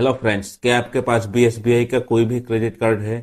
hello friends क्या आपके पास भी एस बी आई का कोई भी क्रेडिट कार्ड है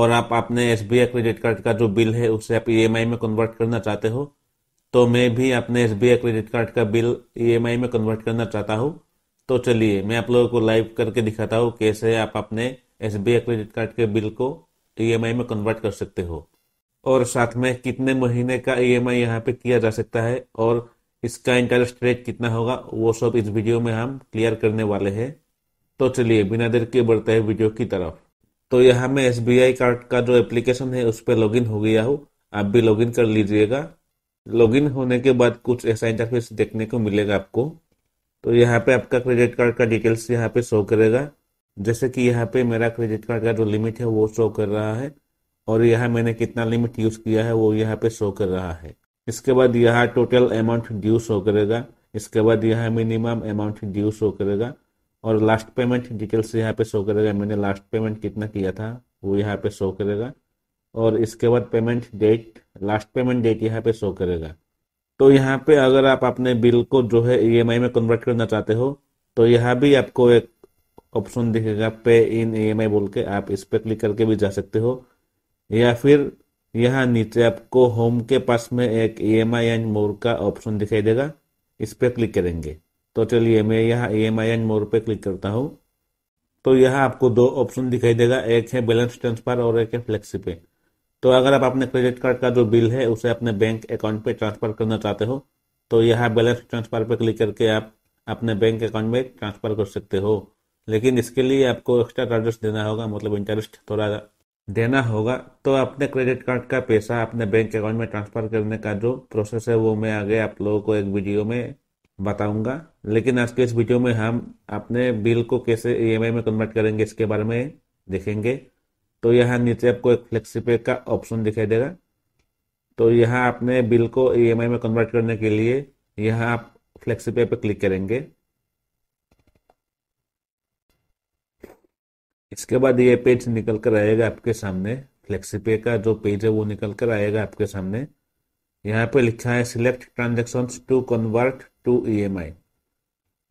और आप अपने S B I credit card का जो बिल है उसे आप ई एम आई में कन्वर्ट करना चाहते हो तो मैं भी अपने S B I credit card का बिल ई एम आई में कन्वर्ट करना चाहता हूँ तो चलिए मैं आप लोगों को लाइव करके दिखाता हूँ कैसे आप अपने S B I credit card के बिल को ई एम आई में कन्वर्ट कर सकते हो और साथ में कितने महीने का ई एम आई यहाँ पे किया जा सकता है और इसका इंटरेस्ट रेट कितना होगा वो सब इस वीडियो में हम क्लियर करने वाले हैं तो चलिए बिना देर के बढ़ते हैं वीडियो की तरफ तो यहाँ मैं एस कार्ड का जो एप्लीकेशन है उस पर लॉग हो गया हूँ आप भी लॉग कर लीजिएगा लॉगिन होने के बाद कुछ ऐसा इंटरफेस देखने को मिलेगा आपको तो यहाँ पे आपका क्रेडिट कार्ड का डिटेल्स यहाँ पे शो करेगा जैसे कि यहाँ पे मेरा क्रेडिट कार्ड का जो लिमिट है वो शो कर रहा है और यहाँ मैंने कितना लिमिट यूज किया है वो यहाँ पे शो कर रहा है इसके बाद यहाँ टोटल अमाउंट ड्यू शो करेगा इसके बाद यहाँ मिनिमम अमाउंट ड्यू शो करेगा और लास्ट पेमेंट डिटेल्स यहाँ पे शो करेगा मैंने लास्ट पेमेंट कितना किया था वो यहाँ पे शो करेगा और इसके बाद payment date last payment date यहाँ पे शो करेगा तो यहाँ पे अगर आप अपने बिल को जो है ई e में कन्वर्ट करना चाहते हो तो यहाँ भी आपको एक ऑप्शन दिखेगा पे इन ई बोल के आप इस पर क्लिक करके भी जा सकते हो या फिर यहाँ नीचे आपको होम के पास में एक ई एम आई एंड मोर का ऑप्शन दिखाई देगा इस पर क्लिक करेंगे तो चलिए मैं यहाँ ई एम आई एन मोर पे क्लिक करता हूँ तो यहाँ आपको दो ऑप्शन दिखाई देगा एक है बैलेंस ट्रांसफर और एक है फ्लेक्सी पे तो अगर आप अपने क्रेडिट कार्ड का जो बिल है उसे अपने बैंक अकाउंट पे ट्रांसफर करना चाहते हो तो यहाँ बैलेंस ट्रांसफर पर क्लिक करके आप अपने बैंक अकाउंट में ट्रांसफर कर सकते हो लेकिन इसके लिए आपको एक्स्ट्रा चार्जेस देना होगा मतलब इंटरेस्ट थोड़ा देना होगा तो अपने क्रेडिट कार्ड का पैसा अपने बैंक अकाउंट में ट्रांसफर करने का जो प्रोसेस है वो मैं आगे आप लोगों को एक वीडियो में बताऊंगा लेकिन आज के इस वीडियो में हम अपने बिल को कैसे ई e में कन्वर्ट करेंगे इसके बारे में देखेंगे तो यहाँ नीचे आपको एक फ्लेक्सीपे का ऑप्शन दिखाई देगा तो यहाँ अपने बिल को ई e में कन्वर्ट करने के लिए यहाँ आप फ्लेक्सीपे पे क्लिक करेंगे इसके बाद ये पेज निकल कर आएगा आपके सामने फ्लेक्सीपे का जो पेज है वो निकल कर आएगा आपके सामने यहाँ पे लिखा है select transaction to convert to E e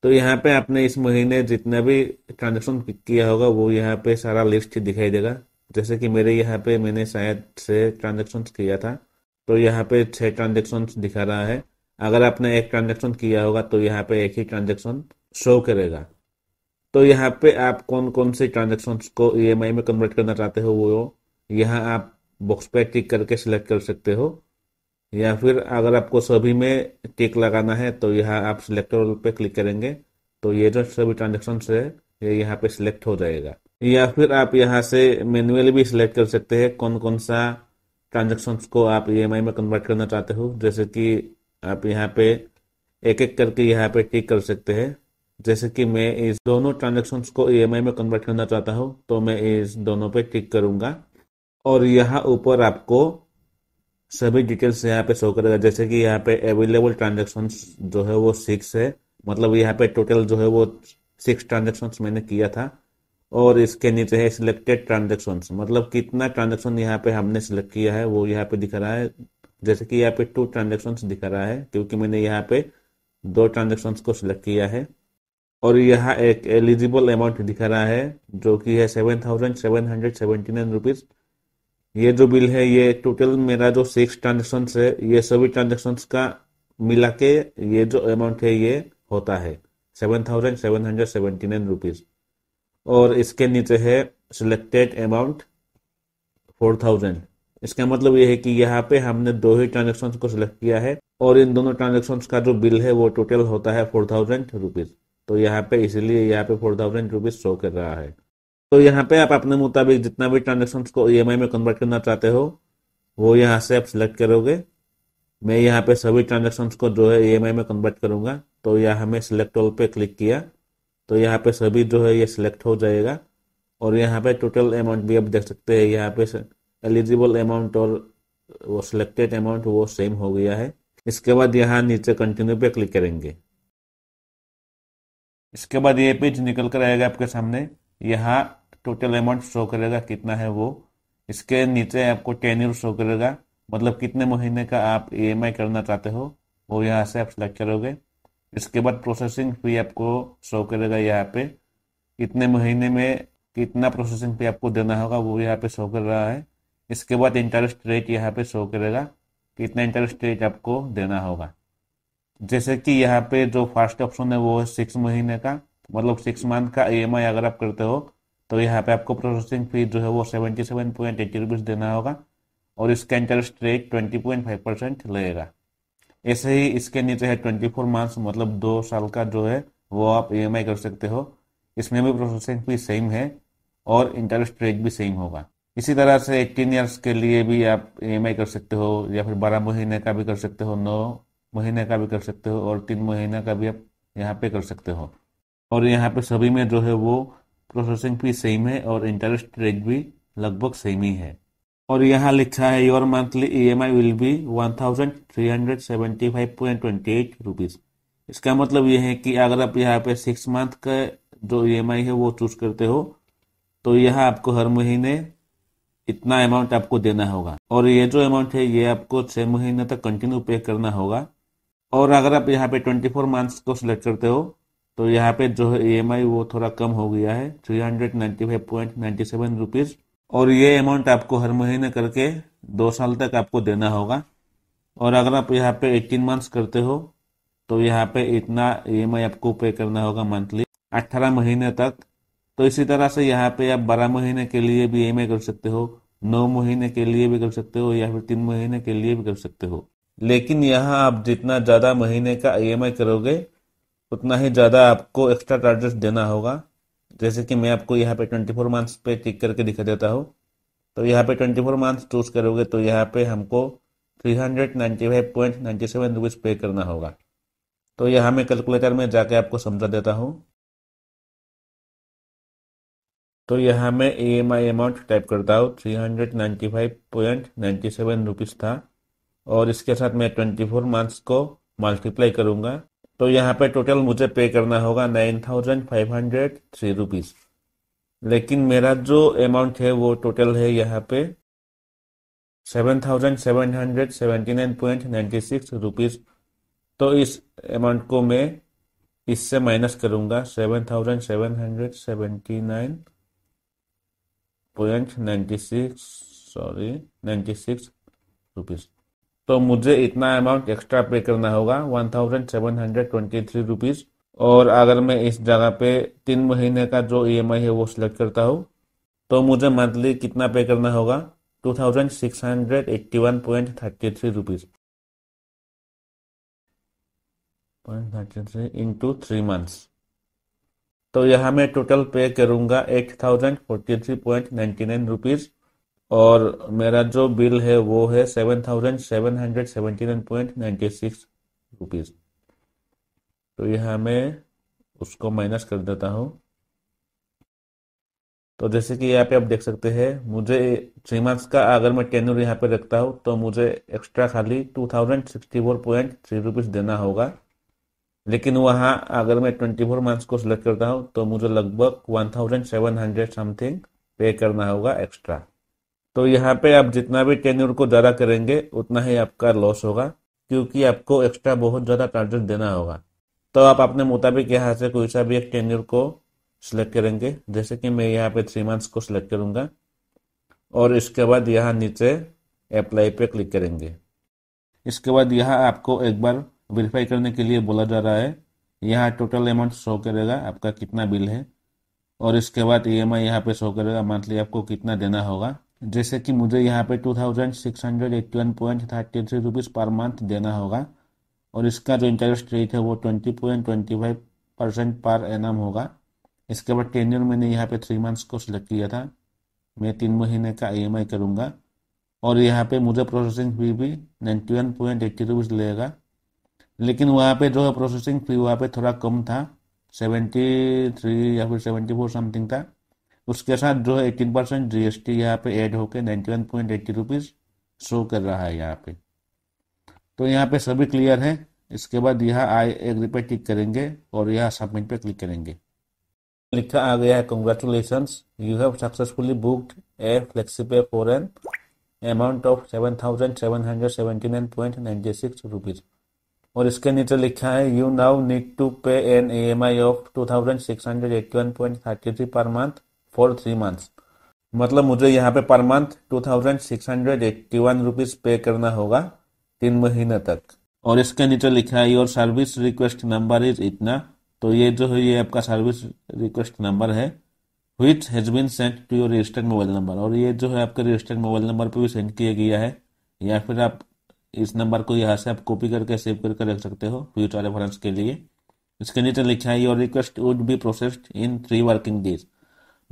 तो यहाँ पे आपने इस महीने जितना भी ट्रांजेक्शन किया होगा वो यहाँ पे सारा लिस्ट दिखाई देगा जैसे कि मेरे यहाँ पे मैंने शायद छः ट्रांजेक्शन किया था तो यहाँ पे छः ट्रांजेक्शन दिखा रहा है अगर आपने एक ट्रांजेक्शन किया होगा तो यहाँ पे एक ही ट्रांजेक्शन शो करेगा तो यहाँ पे आप कौन कौन से ट्रांजेक्शन को ई e में कन्वर्ट करना चाहते हो वो यहाँ आप बॉक्स पे टिक करके सिलेक्ट कर सकते हो या फिर अगर आपको सभी में टिक लगाना है तो यहाँ आप सिलेक्टर पे क्लिक करेंगे तो ये जो सभी ट्रांजेक्शन है ये यहाँ पे सिलेक्ट हो जाएगा या फिर आप यहाँ से मैनुअली भी सिलेक्ट कर सकते हैं कौन कौन सा ट्रांजेक्शन को आप ई e में कन्वर्ट करना चाहते हो जैसे कि आप यहाँ पे एक एक करके यहाँ पे टिक कर सकते हैं जैसे कि मैं इस दोनों ट्रांजेक्शन को ई e में कन्वर्ट करना चाहता हूँ तो मैं इस दोनों पे टिक करूंगा और यहाँ ऊपर आपको सभी डिटेल्स यहाँ पे शो करेगा जैसे कि यहाँ पे अवेलेबल ट्रांजेक्शन जो है वो सिक्स है मतलब यहाँ पे टोटल जो है वो सिक्स ट्रांजेक्शन मैंने किया था और इसके नीचे है सिलेक्टेड ट्रांजेक्शन मतलब कितना ट्रांजेक्शन यहाँ पे हमने सिलेक्ट किया है वो यहाँ पे दिख रहा है जैसे कि यहाँ पे टू ट्रांजेक्शन दिख रहा है क्योंकि मैंने यहाँ पे दो ट्रांजेक्शन को सिलेक्ट किया है और यहाँ एक एलिजिबल अमाउंट दिख रहा है जो कि है seven thousand seven hundred seventy nine rupees ये जो बिल है ये टोटल मेरा जो सिक्स ट्रांजेक्शन है ये सभी ट्रांजेक्शन का मिला के ये जो अमाउंट है ये होता है seven thousand seven hundred seventy nine rupees और इसके नीचे है सिलेक्टेड अमाउंट फोर थाउजेंड इसका मतलब ये है कि यहाँ पे हमने दो ही ट्रांजेक्शन को सिलेक्ट किया है और इन दोनों ट्रांजेक्शन का जो बिल है वो टोटल होता है फोर थाउजेंड रुपीज तो यहाँ पे इसीलिए यहाँ पे फोर थाउजेंड रुपीज शो कर रहा है तो यहाँ पे आप अपने मुताबिक जितना भी ट्रांजेक्शन को ई e में कन्वर्ट करना चाहते हो वो यहाँ से आप सिलेक्ट करोगे मैं यहाँ पे सभी ट्रांजेक्शन को जो है ई e में कन्वर्ट करूँगा तो यहाँ मैं सिलेक्ट ऑल पे क्लिक किया तो यहाँ पे सभी जो है ये सिलेक्ट हो जाएगा और यहाँ पे टोटल अमाउंट भी आप देख सकते हैं यहाँ पे एलिजिबल अमाउंट और वो सिलेक्टेड अमाउंट वो सेम हो गया है इसके बाद यहाँ नीचे कंटिन्यू पे क्लिक करेंगे इसके बाद ये पेज निकल कर आएगा आपके सामने यहाँ टोटल अमाउंट शो करेगा कितना है वो इसके नीचे आपको टेन्यूर शो करेगा मतलब कितने महीने का आप ई e करना चाहते हो वो यहाँ से आप सिलेक्ट करोगे इसके बाद प्रोसेसिंग फी आपको शो करेगा यहाँ पे कितने महीने में कितना प्रोसेसिंग फी आपको देना होगा वो यहाँ पे शो कर रहा है इसके बाद इंटरेस्ट रेट यहाँ पे शो करेगा कितना इंटरेस्ट रेट आपको देना होगा जैसे कि यहाँ पे जो फर्स्ट ऑप्शन है वो है सिक्स महीने का मतलब सिक्स मंथ का ई e अगर आप करते हो तो यहाँ पे आपको प्रोसेसिंग फीस जो है वो seventy seven point eighty rupees देना होगा और इसका interest rate twenty point five percent लगेगा ऐसे ही इसके नीचे है ट्वेंटी फोर मंथ्स मतलब दो साल का जो है वो आप ई e कर सकते हो इसमें भी प्रोसेसिंग फीस सेम है और इंटरेस्ट रेट भी सेम होगा इसी तरह से एट्टीन ईयर्स के लिए भी आप ई e कर सकते हो या फिर बारह महीने का भी कर सकते हो नौ महीने का भी कर सकते हो और तीन महीने का भी आप यहाँ पे कर सकते हो और यहाँ पे सभी में जो है वो प्रोसेसिंग भी सेम है और इंटरेस्ट रेट भी लगभग सेम ही है और यहाँ लिखा है your monthly E M I will be one thousand three hundred seventy five point twenty eight rupees इसका मतलब यह है कि अगर आप यहाँ पे सिक्स मंथ का जो ई e है वो चूज करते हो तो यह आपको हर महीने इतना अमाउंट आपको देना होगा और ये जो अमाउंट है ये आपको छः महीने तक कंटिन्यू पे करना होगा और अगर आप यहाँ पे ट्वेंटी फोर मंथ्स को सिलेक्ट करते हो तो यहाँ पे जो है ई e वो थोड़ा कम हो गया है three hundred ninety five point ninety seven rupees और ये अमाउंट आपको हर महीने करके दो साल तक आपको देना होगा और अगर आप यहाँ पे 18 मंथ्स करते हो तो यहाँ पे इतना ई e आपको पे करना होगा मंथली 18 महीने तक तो इसी तरह से यहाँ पे आप 12 महीने के लिए भी ई e कर सकते हो 9 महीने के लिए भी कर सकते हो या फिर तीन महीने के लिए भी कर सकते हो लेकिन यहाँ आप जितना ज़्यादा महीने का ई करोगे उतना ही ज़्यादा आपको एक्स्ट्रा चार्जेस देना होगा जैसे कि मैं आपको यहाँ पे 24 मंथ्स पे चेक करके दिखा देता हूँ तो यहाँ पे 24 मंथ्स चूज़ करोगे तो यहाँ पे हमको three hundred ninety ninety five point seven rupees pay करना होगा तो यहाँ मैं कैलकुलेटर में जाके आपको समझा देता हूँ तो यहाँ मैं E M I amount type करता हूँ three hundred ninety five point ninety seven rupees था और इसके साथ मैं ट्वेंटी फोर मंथ्स को मल्टीप्लाई करूँगा तो यहाँ पे टोटल मुझे पे करना होगा nine thousand five hundred three rupees लेकिन मेरा जो अमाउंट है वो टोटल है यहाँ पे seven thousand seven hundred seventy nine point ninety six rupees तो इस अमाउंट को मैं इससे माइनस करूंगा seven thousand seven hundred seventy nine point ninety six sorry ninety six rupees तो मुझे इतना अमाउंट एक्स्ट्रा पे करना होगा one thousand seven hundred twenty three rupees और अगर मैं इस जगह पे तीन महीने का जो ई e है वो सिलेक्ट करता हूँ तो मुझे मंथली कितना पे करना होगा two thousand six hundred eighty one point thirty three rupees point thirty three into three months तो यहाँ मैं टोटल पे करूंगा eight thousand forty three point ninety nine rupees और मेरा जो बिल है वो है seven thousand seven hundred seventy nine point ninety six rupees तो यहाँ मैं उसको माइनस कर देता हूँ तो जैसे कि यहाँ पे आप देख सकते हैं मुझे थ्री मंथ्स का अगर मैं टेन्यूर यहाँ पे रखता हूँ तो मुझे एक्स्ट्रा खाली two thousand sixty four point three rupees देना होगा लेकिन वहाँ अगर मैं ट्वेंटी फोर मंथ्स को सिलेक्ट करता हूँ तो मुझे लगभग one thousand seven hundred something pay करना होगा एक्स्ट्रा तो यहाँ पे आप जितना भी टेन्यूर को ज़्यादा करेंगे उतना ही आपका लॉस होगा क्योंकि आपको एक्स्ट्रा बहुत ज़्यादा चार्जेस देना होगा तो आप अपने मुताबिक यहाँ से कोई सा भी एक टेन्यूर को सिलेक्ट करेंगे जैसे कि मैं यहाँ पे थ्री मंथ्स को सिलेक्ट करूँगा और इसके बाद यहाँ नीचे अप्लाई पे क्लिक करेंगे इसके बाद यहाँ आपको एक बार वेरीफाई करने के लिए बोला जा रहा है यहाँ टोटल अमाउंट शो करेगा आपका कितना बिल है और इसके बाद ई एम आई यहाँ पर शो करेगा मंथली आपको कितना देना होगा जैसे कि मुझे यहाँ पे two thousand six hundred eighty one point thirty three rupees per month देना होगा और इसका जो इंटरेस्ट रेट है वो twenty point twenty five percent per annum होगा इसके बाद टेन ईयर मैंने यहाँ पे थ्री मंथ्स को सिलेक्ट किया था मैं तीन महीने का ई एम आई करूँगा और यहाँ पे मुझे प्रोसेसिंग फ़ी भी ninety one point eighty rupees लेगा लेकिन वहाँ पे जो है प्रोसेसिंग फ़ी वहाँ पे थोड़ा कम था सेवेंटी थ्री या फिर सेवेंटी फोर समथिंग था उसके साथ जो eighteen percent G S T यहाँ पे ऐड होकर ninety one point eighty rupees show कर रहा है यहाँ पे तो यहाँ पे सभी क्लियर है इसके बाद यहाँ आई एग्री पे क्लिक करेंगे और यहाँ सबमिट पे क्लिक करेंगे लिखा आ गया है congratulations you have successfully booked a FlexiPay for an amount of seven thousand seven hundred seventy nine point ninety six rupees और इसके नीचे लिखा है you now need to pay an E M I of two thousand six hundred eighty one point thirty three per month for three months मतलब मुझे यहाँ पे per month two thousand six hundred eighty one rupees pay करना होगा तीन महीने तक और इसके नीचे लिखा है your service request number is इतना तो ये जो है ये आपका सर्विस रिक्वेस्ट नंबर है which has been sent to your registered mobile number और ये जो है आपके रजिस्टर्ड मोबाइल नंबर पर भी सेंड किया गया है या फिर आप इस नंबर को यहाँ से आप कॉपी करके सेव करके रख सकते हो फ्यूचर रेफरेंस के लिए इसके नीचे लिखा है your request would be processed in three working days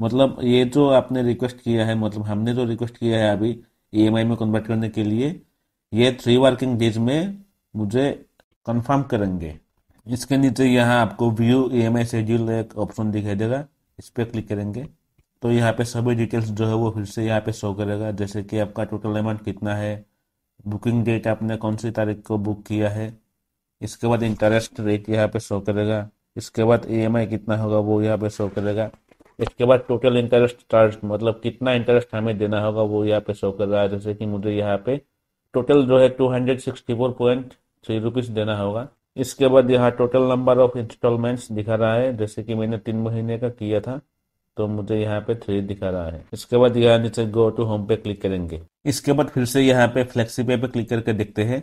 मतलब ये जो तो आपने रिक्वेस्ट किया है मतलब हमने जो तो रिक्वेस्ट किया है अभी ई e में कन्वर्ट करने के लिए ये थ्री वर्किंग डेज में मुझे कंफर्म करेंगे इसके नीचे यहाँ आपको view E M I schedule एक ऑप्शन दिखाई देगा इस पर क्लिक करेंगे तो यहाँ पे सभी डिटेल्स जो है वो फिर से यहाँ पे शो करेगा जैसे कि आपका टोटल अमाउंट कितना है बुकिंग डेट आपने कौन सी तारीख को बुक किया है इसके बाद इंटरेस्ट रेट यहाँ पे शो करेगा इसके बाद ई e कितना होगा वो यहाँ पे शो करेगा इसके बाद टोटल इंटरेस्ट चार्ज मतलब कितना इंटरेस्ट हमें देना होगा वो यहाँ पे शो कर रहा है जैसे कि मुझे यहाँ पे टोटल जो है two hundred sixty four point three rupees देना होगा इसके बाद यहाँ टोटल नंबर ऑफ इंस्टॉलमेंट्स दिखा रहा है जैसे कि मैंने तीन महीने का किया था तो मुझे यहाँ पे थ्री दिखा रहा है इसके बाद यहाँ नीचे गो टू होम पे क्लिक करेंगे इसके बाद फिर से यहाँ पे फ्लेक्सी पे पे क्लिक करके देखते हैं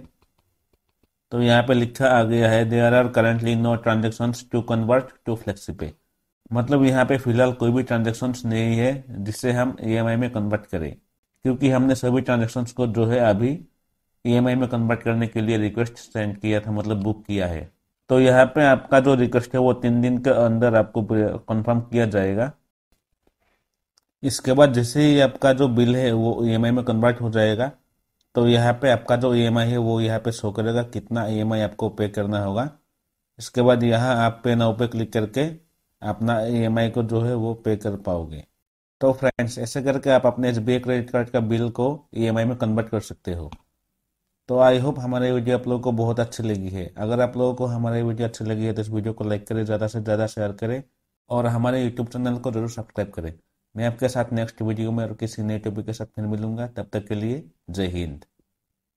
तो यहाँ पे लिखा आ गया है there are currently no transaction to convert to FlexiPay मतलब यहाँ पे फिलहाल कोई भी ट्रांजेक्शन नहीं है जिससे हम ई e में कन्वर्ट करें क्योंकि हमने सभी ट्रांजेक्शन को जो है अभी ई e में कन्वर्ट करने के लिए रिक्वेस्ट सेंड किया था मतलब बुक किया है तो यहाँ पे आपका जो रिक्वेस्ट है वो तीन दिन के अंदर आपको कंफर्म किया जाएगा इसके बाद जैसे ही आपका जो बिल है वो ई e में कन्वर्ट हो जाएगा तो यहाँ पे आपका जो ई है वो यहाँ पे शो करेगा कितना ई आपको पे करना होगा इसके बाद यहाँ आप पे नाउ पे क्लिक करके अपना ई e को जो है वो पे कर पाओगे तो फ्रेंड्स ऐसे करके आप अपने एस क्रेडिट कार्ड का बिल को ई e में कन्वर्ट कर सकते हो तो आई होप हमारे वीडियो आप लोगों को बहुत अच्छी लगी है अगर आप लोगों को हमारी वीडियो अच्छी लगी है तो इस वीडियो को लाइक करें ज़्यादा से ज़्यादा शेयर करें और हमारे यूट्यूब चैनल को जरूर सब्सक्राइब करें मैं आपके साथ नेक्स्ट वीडियो में और किसी नए टॉपिक के साथ फिर मिलूंगा तब तक के लिए जय हिंद